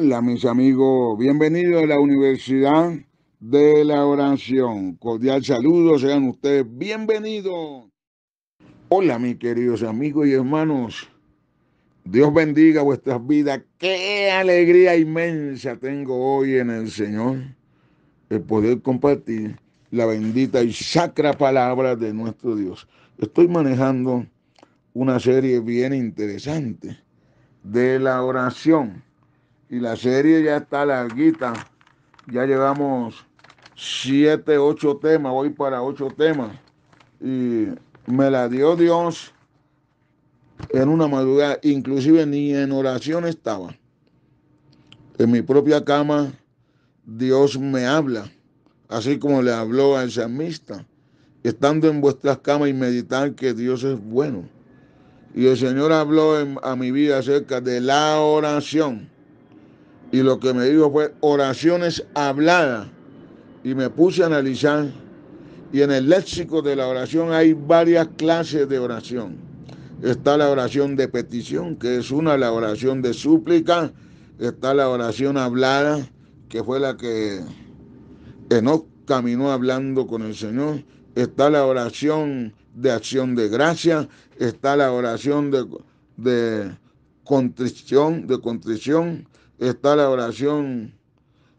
Hola mis amigos, bienvenidos a la Universidad de la Oración. Cordial saludo, sean ustedes bienvenidos. Hola mis queridos amigos y hermanos, Dios bendiga vuestras vidas. Qué alegría inmensa tengo hoy en el Señor el poder compartir la bendita y sacra palabra de nuestro Dios. Estoy manejando una serie bien interesante de la oración y la serie ya está larguita. Ya llevamos siete, ocho temas, voy para ocho temas. Y me la dio Dios en una madrugada, inclusive ni en oración estaba. En mi propia cama Dios me habla, así como le habló al salmista. Estando en vuestras camas y meditar que Dios es bueno. Y el Señor habló a mi vida acerca de la oración y lo que me dijo fue oraciones habladas. Y me puse a analizar. Y en el léxico de la oración hay varias clases de oración. Está la oración de petición, que es una, la oración de súplica. Está la oración hablada, que fue la que Enoch caminó hablando con el Señor. Está la oración de acción de gracia. Está la oración de, de contrición, de contrición está la oración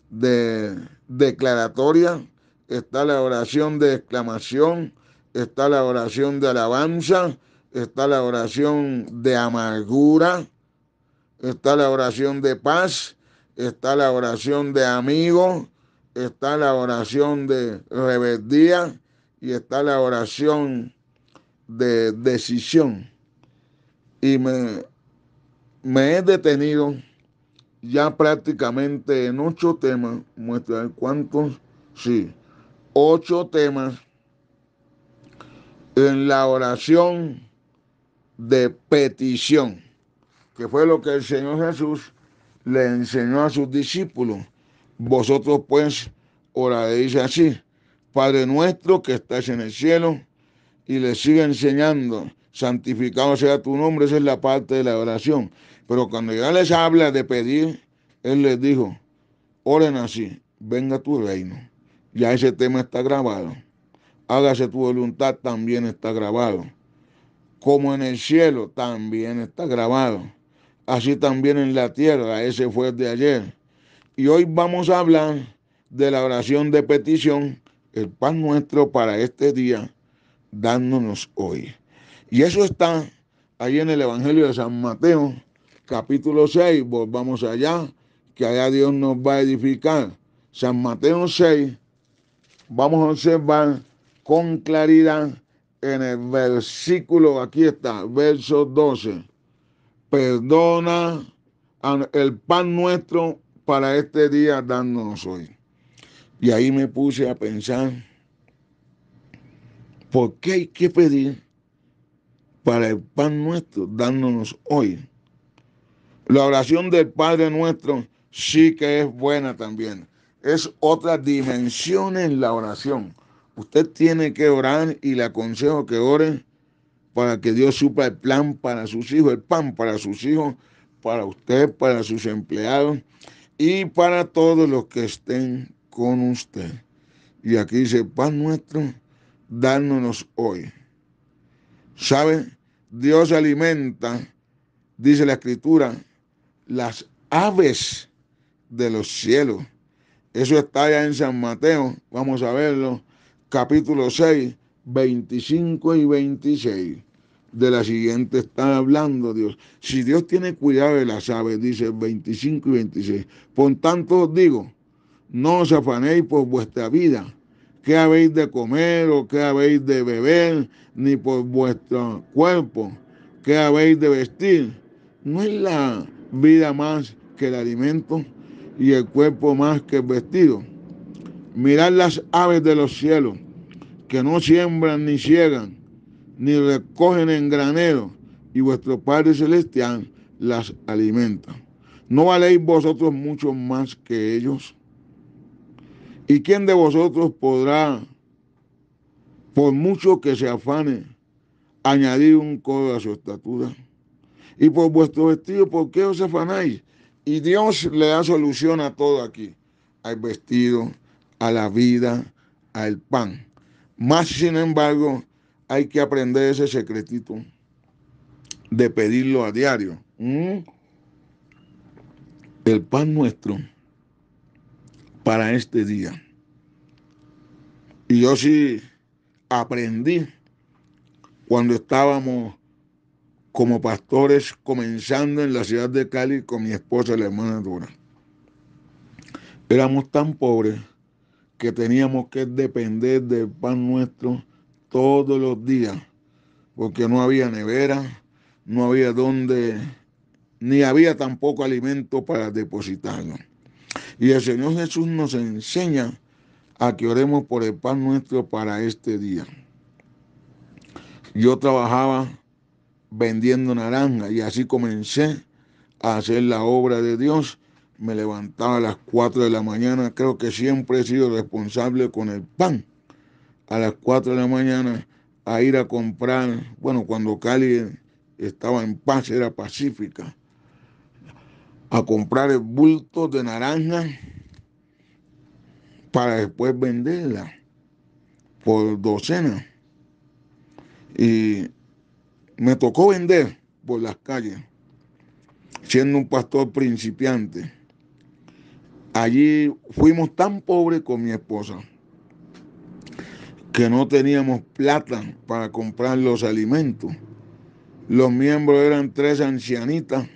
de declaratoria, está la oración de exclamación, está la oración de alabanza, está la oración de amargura, está la oración de paz, está la oración de amigo, está la oración de rebeldía y está la oración de decisión. Y me, me he detenido ya prácticamente en ocho temas, muestra cuántos, sí, ocho temas en la oración de petición, que fue lo que el Señor Jesús le enseñó a sus discípulos. Vosotros pues dice así, Padre nuestro que estás en el cielo, y le sigue enseñando, santificado sea tu nombre, esa es la parte de la oración. Pero cuando ya les habla de pedir, Él les dijo, oren así, venga tu reino. Ya ese tema está grabado. Hágase tu voluntad, también está grabado. Como en el cielo, también está grabado. Así también en la tierra, ese fue de ayer. Y hoy vamos a hablar de la oración de petición, el pan nuestro para este día, dándonos hoy. Y eso está ahí en el Evangelio de San Mateo, capítulo 6, volvamos allá, que allá Dios nos va a edificar. San Mateo 6, vamos a observar con claridad en el versículo, aquí está, verso 12. Perdona el pan nuestro para este día dándonos hoy. Y ahí me puse a pensar, ¿por qué hay que pedir para el pan nuestro dándonos hoy? La oración del Padre nuestro sí que es buena también. Es otra dimensión en la oración. Usted tiene que orar y le aconsejo que ore para que Dios supa el plan para sus hijos, el pan para sus hijos, para usted, para sus empleados y para todos los que estén con usted. Y aquí dice, pan nuestro, dándonos hoy. ¿Sabe? Dios alimenta, dice la escritura, las aves de los cielos. Eso está allá en San Mateo, vamos a verlo, capítulo 6, 25 y 26. De la siguiente está hablando Dios. Si Dios tiene cuidado de las aves, dice 25 y 26. Por tanto os digo, no os afanéis por vuestra vida, qué habéis de comer o qué habéis de beber, ni por vuestro cuerpo, qué habéis de vestir. No es la vida más que el alimento y el cuerpo más que el vestido. Mirad las aves de los cielos, que no siembran ni ciegan, ni recogen en granero, y vuestro Padre Celestial las alimenta. ¿No valéis vosotros mucho más que ellos? ¿Y quién de vosotros podrá, por mucho que se afane, añadir un codo a su estatura? y por vuestro vestido, ¿por qué os afanáis? Y Dios le da solución a todo aquí, al vestido, a la vida, al pan. Más sin embargo, hay que aprender ese secretito de pedirlo a diario. ¿Mm? El pan nuestro para este día. Y yo sí aprendí cuando estábamos como pastores, comenzando en la ciudad de Cali con mi esposa, la hermana Dora. Éramos tan pobres que teníamos que depender del pan nuestro todos los días, porque no había nevera, no había donde, ni había tampoco alimento para depositarlo. Y el Señor Jesús nos enseña a que oremos por el pan nuestro para este día. Yo trabajaba vendiendo naranja y así comencé a hacer la obra de Dios. Me levantaba a las 4 de la mañana, creo que siempre he sido responsable con el pan. A las 4 de la mañana a ir a comprar, bueno, cuando Cali estaba en paz, era pacífica, a comprar bulto de naranja para después venderla por docenas. Y me tocó vender por las calles, siendo un pastor principiante. Allí fuimos tan pobres con mi esposa que no teníamos plata para comprar los alimentos. Los miembros eran tres ancianitas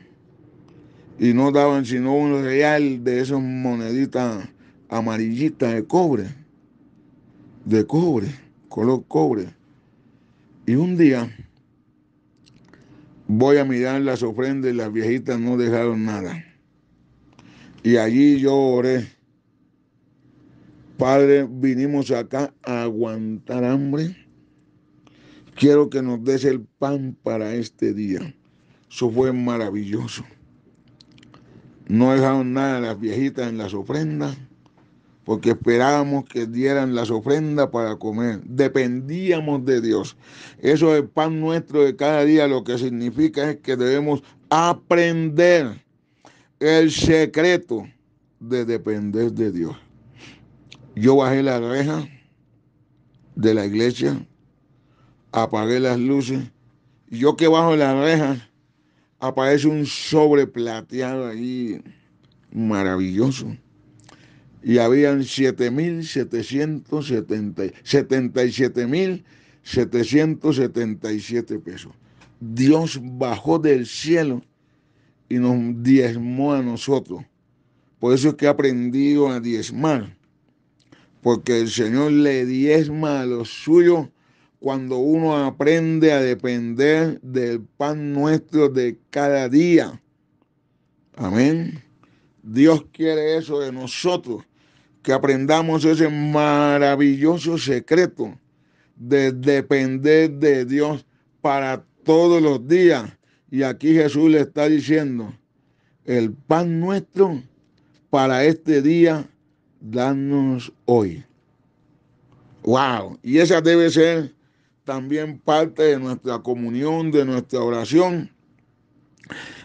y no daban sino un real de esas moneditas amarillitas de cobre, de cobre, color cobre. Y un día Voy a mirar las ofrendas y las viejitas no dejaron nada. Y allí yo oré. Padre, vinimos acá a aguantar hambre. Quiero que nos des el pan para este día. Eso fue maravilloso. No dejaron nada las viejitas en las ofrendas porque esperábamos que dieran las ofrendas para comer. Dependíamos de Dios. Eso es el pan nuestro de cada día. Lo que significa es que debemos aprender el secreto de depender de Dios. Yo bajé la reja de la iglesia, apagué las luces. yo que bajo la reja, aparece un sobre plateado ahí maravilloso y habían 7.777 pesos. Dios bajó del cielo y nos diezmó a nosotros. Por eso es que he aprendido a diezmar, porque el Señor le diezma a los suyos cuando uno aprende a depender del pan nuestro de cada día. Amén. Dios quiere eso de nosotros que aprendamos ese maravilloso secreto de depender de Dios para todos los días. Y aquí Jesús le está diciendo, el pan nuestro para este día, danos hoy. ¡Wow! Y esa debe ser también parte de nuestra comunión, de nuestra oración,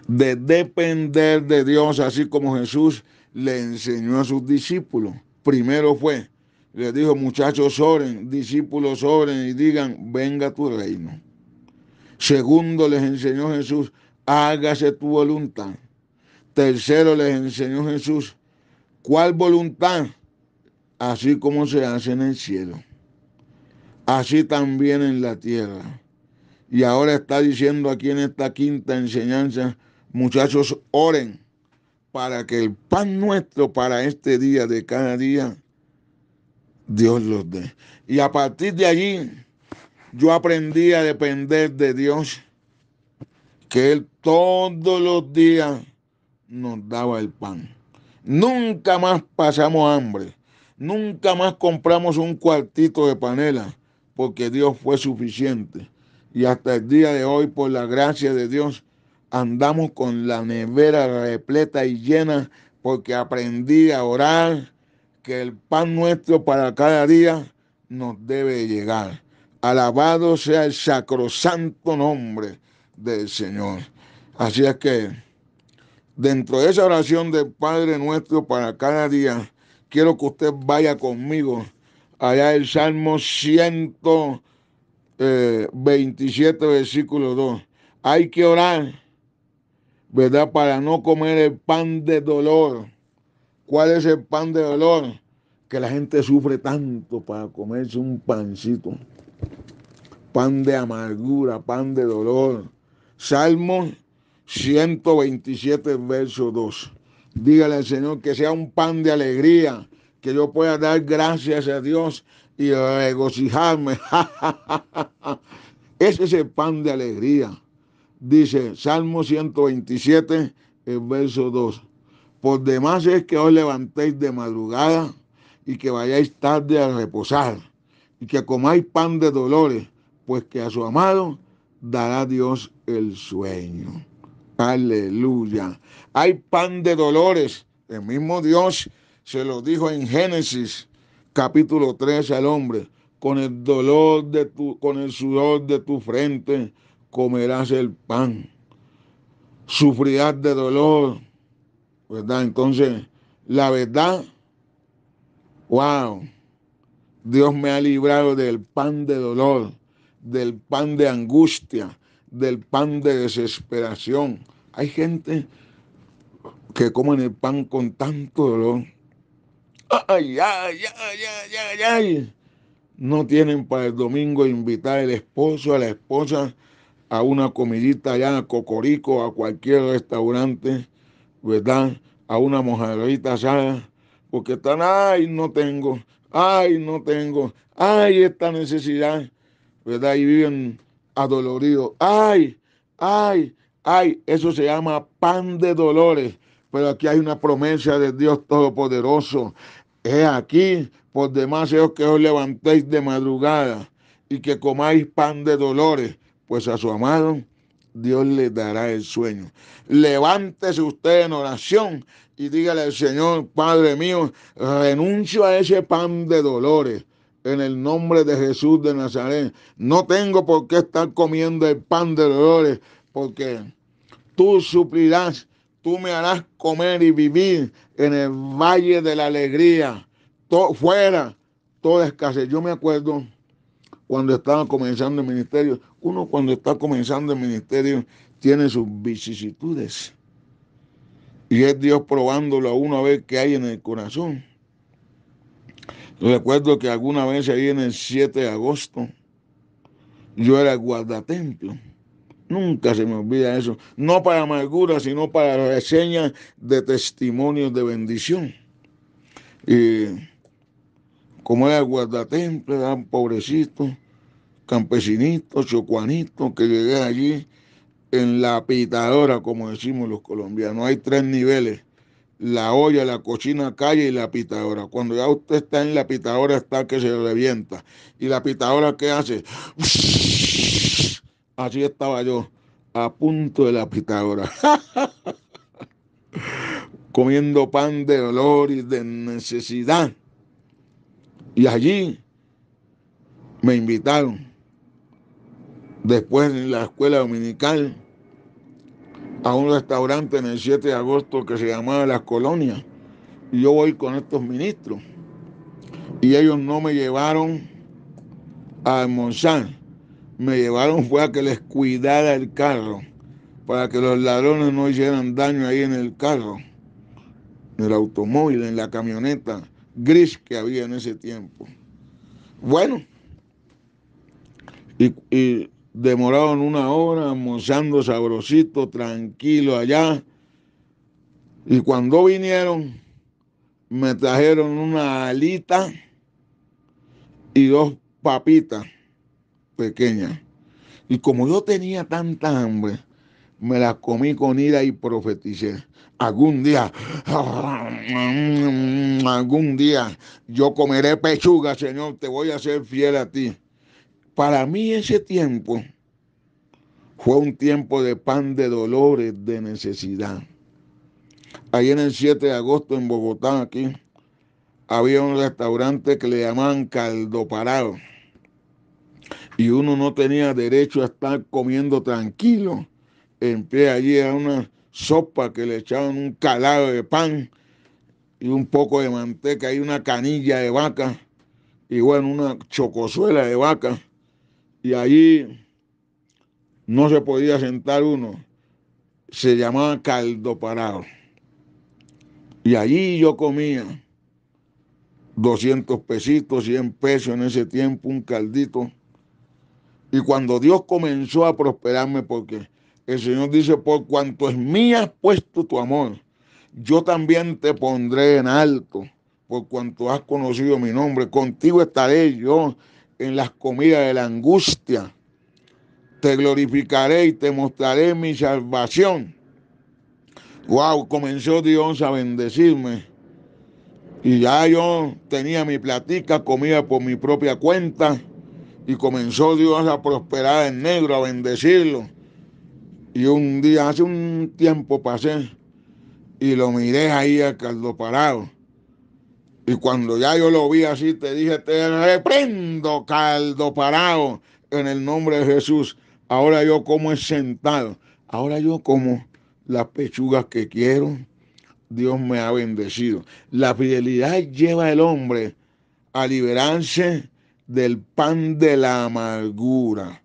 de depender de Dios, así como Jesús le enseñó a sus discípulos primero fue, les dijo, muchachos, oren, discípulos, oren y digan, venga tu reino. Segundo, les enseñó Jesús, hágase tu voluntad. Tercero, les enseñó Jesús, ¿cuál voluntad? Así como se hace en el cielo, así también en la tierra. Y ahora está diciendo aquí en esta quinta enseñanza, muchachos, oren para que el pan nuestro para este día de cada día, Dios los dé. Y a partir de allí, yo aprendí a depender de Dios, que Él todos los días nos daba el pan. Nunca más pasamos hambre, nunca más compramos un cuartito de panela, porque Dios fue suficiente. Y hasta el día de hoy, por la gracia de Dios, andamos con la nevera repleta y llena porque aprendí a orar que el pan nuestro para cada día nos debe llegar. Alabado sea el sacrosanto nombre del Señor. Así es que dentro de esa oración del Padre nuestro para cada día, quiero que usted vaya conmigo allá el Salmo 127, eh, versículo 2. Hay que orar ¿verdad? Para no comer el pan de dolor. ¿Cuál es el pan de dolor? Que la gente sufre tanto para comerse un pancito. Pan de amargura, pan de dolor. Salmo 127, verso 2. Dígale al Señor que sea un pan de alegría, que yo pueda dar gracias a Dios y regocijarme. Ese es el pan de alegría Dice Salmo 127, el verso 2. Por demás es que os levantéis de madrugada y que vayáis tarde a reposar y que comáis pan de dolores, pues que a su amado dará Dios el sueño. Aleluya. Hay pan de dolores. El mismo Dios se lo dijo en Génesis capítulo 3 al hombre, con el dolor de tu, con el sudor de tu frente comerás el pan, sufrirás de dolor, ¿verdad? Entonces, la verdad, wow, Dios me ha librado del pan de dolor, del pan de angustia, del pan de desesperación. Hay gente que comen el pan con tanto dolor. Ay, ay, ay, ay, ay, ay. No tienen para el domingo invitar al esposo, a la esposa a una comidita allá a Cocorico, a cualquier restaurante, ¿verdad? A una mojarrita allá, porque están, ay, no tengo, ay, no tengo, ay, esta necesidad, ¿verdad? Y viven adoloridos, ay, ay, ay, eso se llama pan de dolores, pero aquí hay una promesa de Dios Todopoderoso. He aquí, por demás, es que os levantéis de madrugada y que comáis pan de dolores pues a su amado Dios le dará el sueño. Levántese usted en oración y dígale al Señor, Padre mío, renuncio a ese pan de dolores en el nombre de Jesús de Nazaret. No tengo por qué estar comiendo el pan de dolores porque tú suplirás, tú me harás comer y vivir en el valle de la alegría. fuera toda escasez. Yo me acuerdo cuando estaba comenzando el ministerio. Uno cuando está comenzando el ministerio tiene sus vicisitudes. Y es Dios probándolo a vez que hay en el corazón. Recuerdo que alguna vez ahí en el 7 de agosto, yo era guardatempio Nunca se me olvida eso. No para amargura, sino para reseñas de testimonios de bendición. Y como era el guardatemple, eran pobrecitos, campesinitos, chocuanitos, que llegué allí en la pitadora, como decimos los colombianos. Hay tres niveles, la olla, la cocina, calle y la pitadora. Cuando ya usted está en la pitadora, está que se revienta. ¿Y la pitadora qué hace? Así estaba yo, a punto de la pitadora. Comiendo pan de dolor y de necesidad. Y allí me invitaron. Después en la escuela dominical a un restaurante en el 7 de agosto que se llamaba Las Colonias. Y yo voy con estos ministros. Y ellos no me llevaron a almorzar. Me llevaron fue a que les cuidara el carro para que los ladrones no hicieran daño ahí en el carro, en el automóvil, en la camioneta gris que había en ese tiempo. Bueno, y, demoraron una hora almorzando sabrosito, tranquilo allá. Y cuando vinieron, me trajeron una alita y dos papitas pequeñas. Y como yo tenía tanta hambre, me las comí con ira y profeticé. Algún día, algún día yo comeré pechuga, Señor, te voy a ser fiel a ti. Para mí ese tiempo fue un tiempo de pan, de dolores, de necesidad. Ahí en el 7 de agosto en Bogotá, aquí, había un restaurante que le llamaban Caldo Parado. Y uno no tenía derecho a estar comiendo tranquilo pie allí a una sopa que le echaban un calado de pan y un poco de manteca y una canilla de vaca y bueno, una chocosuela de vaca y allí no se podía sentar uno. Se llamaba caldo parado. Y allí yo comía 200 pesitos, 100 pesos en ese tiempo, un caldito. Y cuando Dios comenzó a prosperarme, porque el Señor dice, por cuanto es mía has puesto tu amor, yo también te pondré en alto, por cuanto has conocido mi nombre. Contigo estaré yo en las comidas de la angustia. Te glorificaré y te mostraré mi salvación. Wow, comenzó Dios a bendecirme. Y ya yo tenía mi platica, comida por mi propia cuenta. Y comenzó Dios a prosperar en negro, a bendecirlo y un día, hace un tiempo pasé y lo miré ahí a caldo parado. Y cuando ya yo lo vi así, te dije, te reprendo, caldo parado, en el nombre de Jesús. Ahora yo como es sentado. Ahora yo como las pechugas que quiero. Dios me ha bendecido. La fidelidad lleva al hombre a liberarse del pan de la amargura.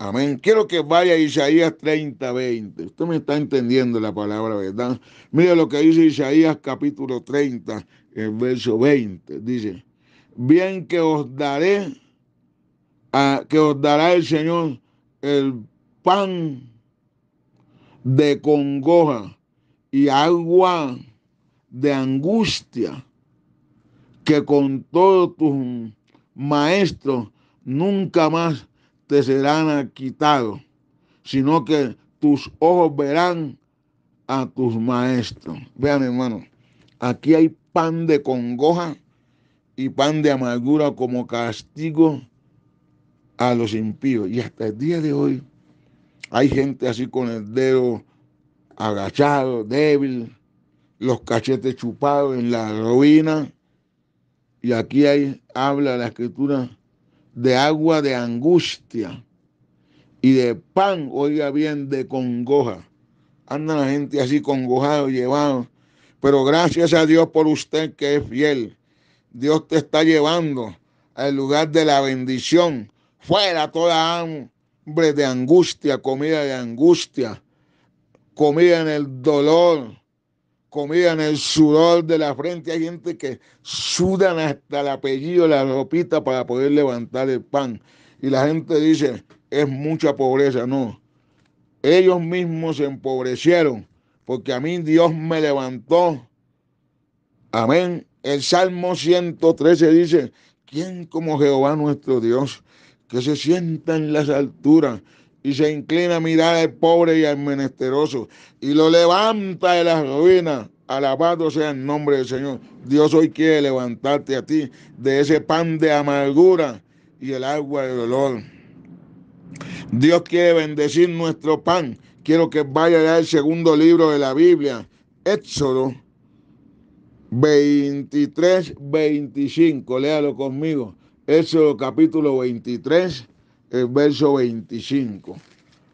Amén. Quiero que vaya a Isaías 30, 20. Usted me está entendiendo la palabra, ¿verdad? Mira lo que dice Isaías capítulo 30, el verso 20. Dice, bien que os daré, a, que os dará el Señor el pan de congoja y agua de angustia, que con todos tus maestros nunca más te serán quitados, sino que tus ojos verán a tus maestros. Vean, hermano, aquí hay pan de congoja y pan de amargura como castigo a los impíos. Y hasta el día de hoy hay gente así con el dedo agachado, débil, los cachetes chupados en la ruina. Y aquí hay, habla la escritura de agua de angustia y de pan, oiga bien, de congoja. Anda la gente así congojado, llevado. Pero gracias a Dios por usted que es fiel. Dios te está llevando al lugar de la bendición. Fuera toda hambre de angustia, comida de angustia, comida en el dolor, comida en el sudor de la frente. Hay gente que sudan hasta el apellido, la ropita para poder levantar el pan. Y la gente dice, es mucha pobreza. No, ellos mismos se empobrecieron porque a mí Dios me levantó. Amén. El Salmo 113 dice, ¿quién como Jehová nuestro Dios, que se sienta en las alturas y se inclina a mirar al pobre y al menesteroso y lo levanta de las ruinas. Alabado sea el nombre del Señor. Dios hoy quiere levantarte a ti de ese pan de amargura y el agua de dolor. Dios quiere bendecir nuestro pan. Quiero que vaya al segundo libro de la Biblia, Éxodo 23, 25. Léalo conmigo. Éxodo capítulo 23, el verso 25.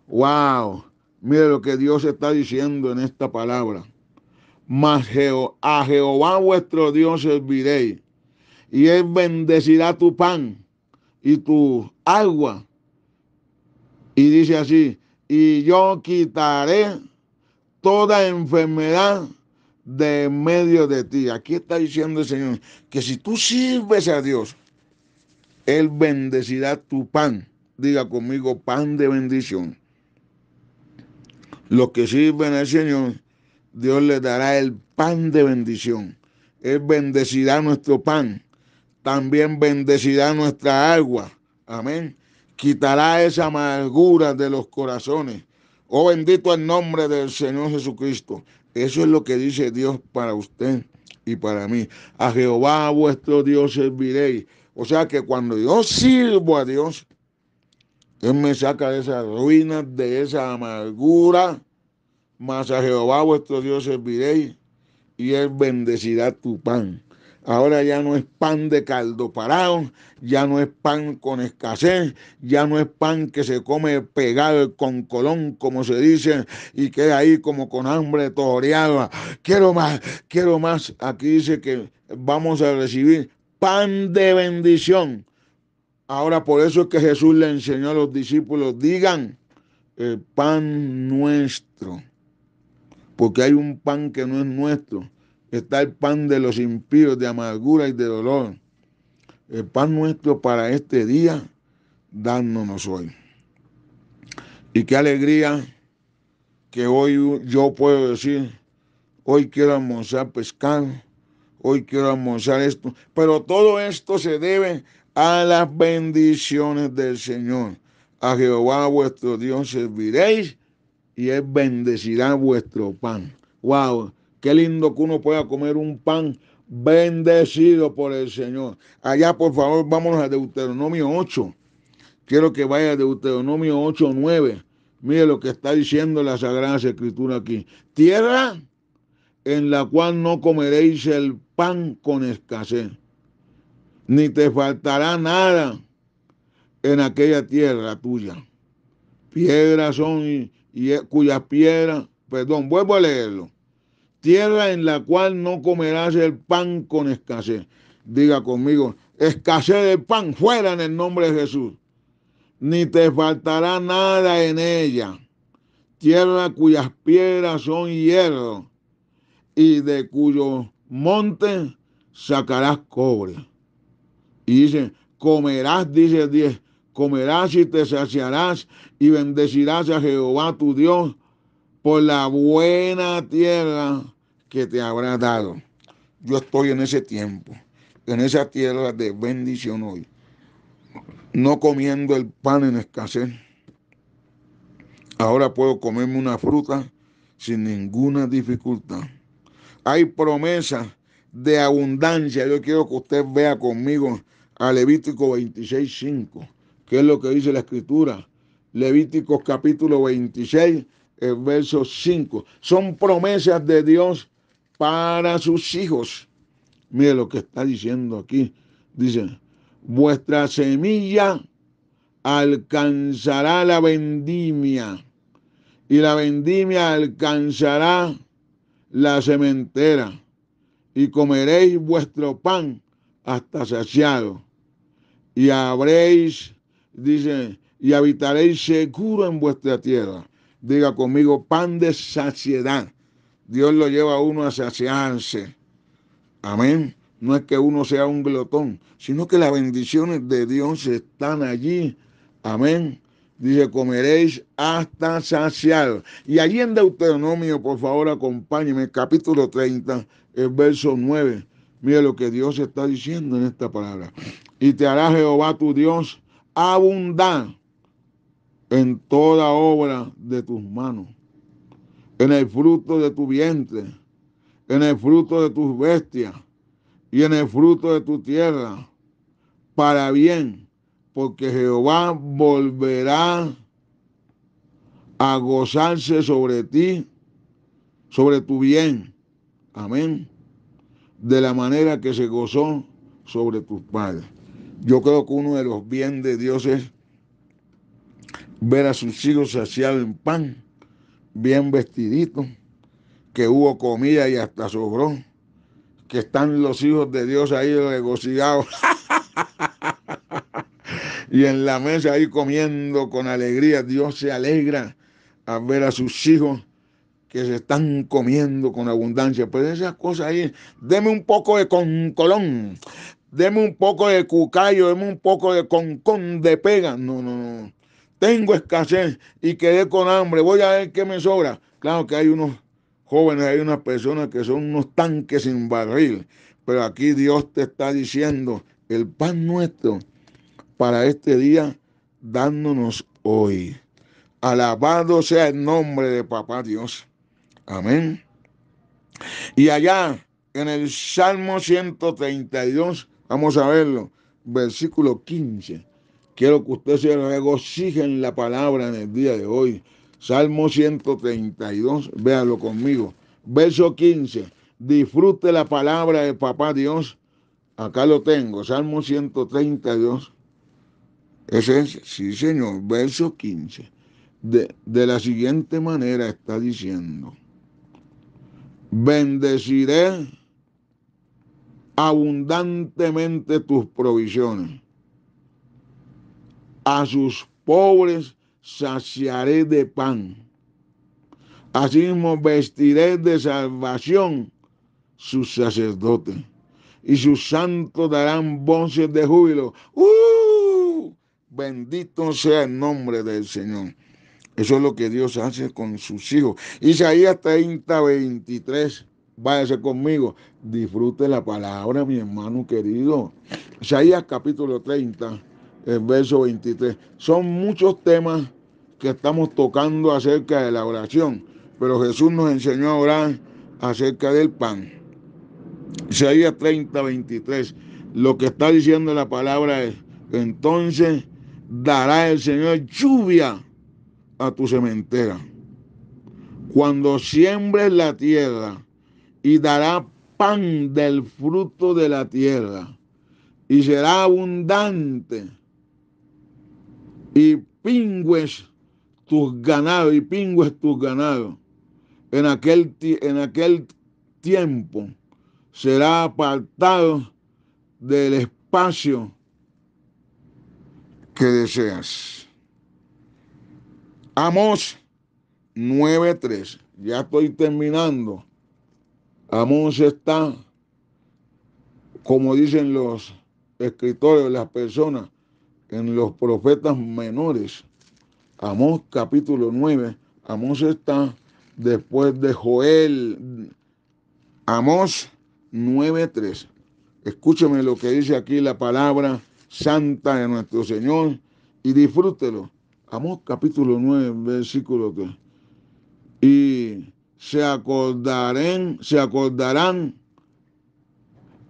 ¡Wow! Mire lo que Dios está diciendo en esta palabra. Mas a Jehová vuestro Dios serviréis, y Él bendecirá tu pan y tu agua. Y dice así, y yo quitaré toda enfermedad de medio de ti. Aquí está diciendo el Señor que si tú sirves a Dios, Él bendecirá tu pan diga conmigo, pan de bendición. Los que sirven al Señor, Dios les dará el pan de bendición. Él bendecirá nuestro pan, también bendecirá nuestra agua. Amén. Quitará esa amargura de los corazones. Oh bendito el nombre del Señor Jesucristo. Eso es lo que dice Dios para usted y para mí. A Jehová vuestro Dios serviréis. O sea que cuando yo sirvo a Dios, él me saca de esas ruinas, de esa amargura. Mas a Jehová vuestro Dios serviréis y Él bendecirá tu pan. Ahora ya no es pan de caldo parado, ya no es pan con escasez, ya no es pan que se come pegado con colón, como se dice, y queda ahí como con hambre toreada. Quiero más, quiero más. Aquí dice que vamos a recibir pan de bendición Ahora por eso es que Jesús le enseñó a los discípulos, digan el pan nuestro, porque hay un pan que no es nuestro. Está el pan de los impíos, de amargura y de dolor. El pan nuestro para este día, dándonos hoy. Y qué alegría que hoy yo puedo decir, hoy quiero almorzar pescado, hoy quiero almorzar esto. Pero todo esto se debe a las bendiciones del Señor. A Jehová vuestro Dios serviréis y Él bendecirá vuestro pan. ¡Wow! Qué lindo que uno pueda comer un pan bendecido por el Señor. Allá, por favor, vámonos a Deuteronomio 8. Quiero que vaya a Deuteronomio 8, 9. Mire lo que está diciendo la Sagrada Escritura aquí. Tierra en la cual no comeréis el pan con escasez ni te faltará nada en aquella tierra tuya. Piedras son y, cuyas piedras, perdón, vuelvo a leerlo. Tierra en la cual no comerás el pan con escasez. Diga conmigo, escasez de pan fuera en el nombre de Jesús. Ni te faltará nada en ella. Tierra cuyas piedras son hierro y de cuyo monte sacarás cobre. Y dice, comerás, dice el 10, comerás y te saciarás y bendecirás a Jehová tu Dios por la buena tierra que te habrá dado. Yo estoy en ese tiempo, en esa tierra de bendición hoy, no comiendo el pan en escasez. Ahora puedo comerme una fruta sin ninguna dificultad. Hay promesas de abundancia. Yo quiero que usted vea conmigo a Levítico 26, 5, que es lo que dice la escritura. Levítico capítulo 26, el verso 5. Son promesas de Dios para sus hijos. Mire lo que está diciendo aquí. Dice, vuestra semilla alcanzará la vendimia y la vendimia alcanzará la cementera y comeréis vuestro pan hasta saciado y habréis, dice, y habitaréis seguro en vuestra tierra. Diga conmigo, pan de saciedad. Dios lo lleva a uno a saciarse. Amén. No es que uno sea un glotón, sino que las bendiciones de Dios están allí. Amén. Dice, comeréis hasta saciar. Y allí en Deuteronomio, por favor, acompáñeme, capítulo 30, el verso 9. Mire lo que Dios está diciendo en esta palabra y te hará Jehová tu Dios abundar en toda obra de tus manos, en el fruto de tu vientre, en el fruto de tus bestias y en el fruto de tu tierra, para bien, porque Jehová volverá a gozarse sobre ti, sobre tu bien. Amén. De la manera que se gozó sobre tus padres. Yo creo que uno de los bienes de Dios es ver a sus hijos saciados en pan, bien vestiditos, que hubo comida y hasta sobró, que están los hijos de Dios ahí regocijados y en la mesa ahí comiendo con alegría. Dios se alegra al ver a sus hijos que se están comiendo con abundancia. Pues esas cosas ahí, deme un poco de concolón, deme un poco de cucayo, deme un poco de concón de pega. No, no, no. Tengo escasez y quedé con hambre. Voy a ver qué me sobra. Claro que hay unos jóvenes, hay unas personas que son unos tanques sin barril. Pero aquí Dios te está diciendo, el pan nuestro para este día, dándonos hoy. Alabado sea el nombre de Papá Dios. Amén. Y allá en el Salmo 132, Vamos a verlo. Versículo 15. Quiero que usted se regocije la palabra en el día de hoy. Salmo 132, véalo conmigo. Verso 15. Disfrute la palabra de Papá Dios. Acá lo tengo, Salmo 132. Ese es, sí señor, verso 15. de la siguiente manera está diciendo, bendeciré abundantemente tus provisiones. A sus pobres saciaré de pan. Asimismo vestiré de salvación sus sacerdotes y sus santos darán voces de júbilo. ¡Uh! Bendito sea el nombre del Señor. Eso es lo que Dios hace con sus hijos. Isaías 30, 23. Váyase conmigo, disfrute la palabra, mi hermano querido. Isaías capítulo 30, el verso 23. Son muchos temas que estamos tocando acerca de la oración, pero Jesús nos enseñó a orar acerca del pan. Isaías 30, 23. Lo que está diciendo la palabra es, entonces dará el Señor lluvia a tu cementera. Cuando siembres la tierra y dará pan del fruto de la tierra y será abundante y pingües tus ganados y pingües tus ganados en aquel, en aquel tiempo será apartado del espacio que deseas. Amos 9.3. Ya estoy terminando. Amós está, como dicen los escritores, las personas, en los profetas menores. Amós capítulo 9. Amós está después de Joel. Amós 9.3. Escúcheme lo que dice aquí la palabra santa de nuestro Señor y disfrútelo. Amós capítulo 9, versículo 3. Y se acordarán, se acordarán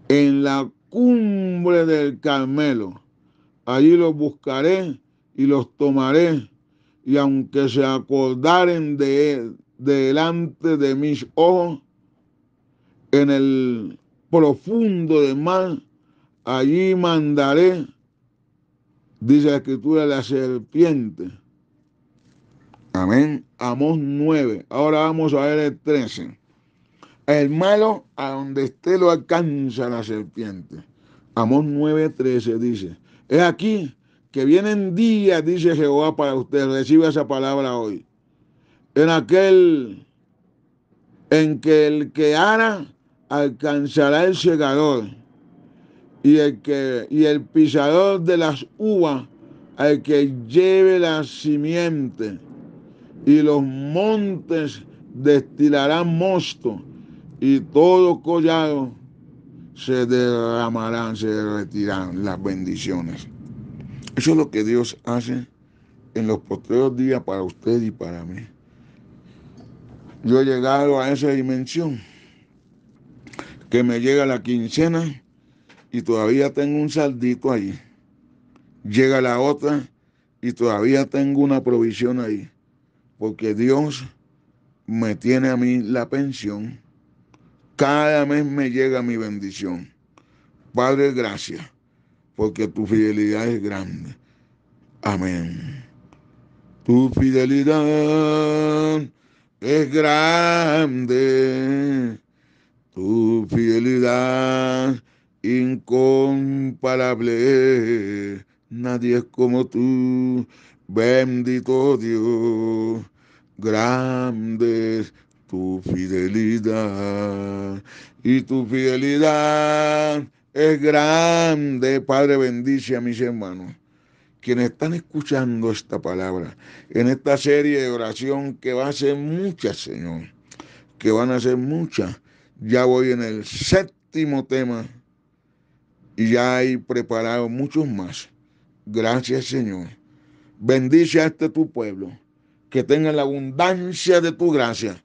en la cumbre del Carmelo. Allí los buscaré y los tomaré, y aunque se acordaren de delante de mis ojos, en el profundo del mar, allí mandaré, dice la escritura, la serpiente Amén. Amos 9. Ahora vamos a ver el 13. El malo a donde esté lo alcanza la serpiente. Amos 13 dice, es aquí que vienen días, dice Jehová para usted, Recibe esa palabra hoy. En aquel en que el que ara alcanzará el segador y el que y el pisador de las uvas al que lleve la simiente y los montes destilarán mosto y todo collado se derramarán, se derretirán las bendiciones. Eso es lo que Dios hace en los posteriores días para usted y para mí. Yo he llegado a esa dimensión que me llega la quincena y todavía tengo un saldito ahí. Llega la otra y todavía tengo una provisión ahí porque Dios me tiene a mí la pensión. Cada mes me llega mi bendición. Padre, gracias, porque tu fidelidad es grande. Amén. Tu fidelidad es grande. Tu fidelidad incomparable. Nadie es como tú. Bendito Dios, grande es tu fidelidad y tu fidelidad es grande. Padre, bendice a mis hermanos quienes están escuchando esta palabra en esta serie de oración que va a ser muchas, Señor, que van a ser muchas. Ya voy en el séptimo tema y ya hay preparado muchos más. Gracias, Señor Bendice a este tu pueblo, que tenga la abundancia de tu gracia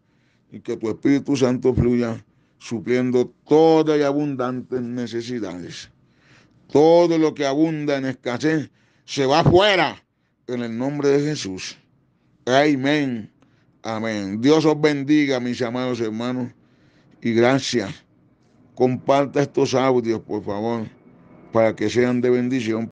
y que tu Espíritu Santo fluya supliendo todas y abundantes necesidades. Todo lo que abunda en escasez se va fuera en el nombre de Jesús. Amén. Amén. Dios os bendiga, mis amados hermanos, y gracias. Comparta estos audios, por favor, para que sean de bendición.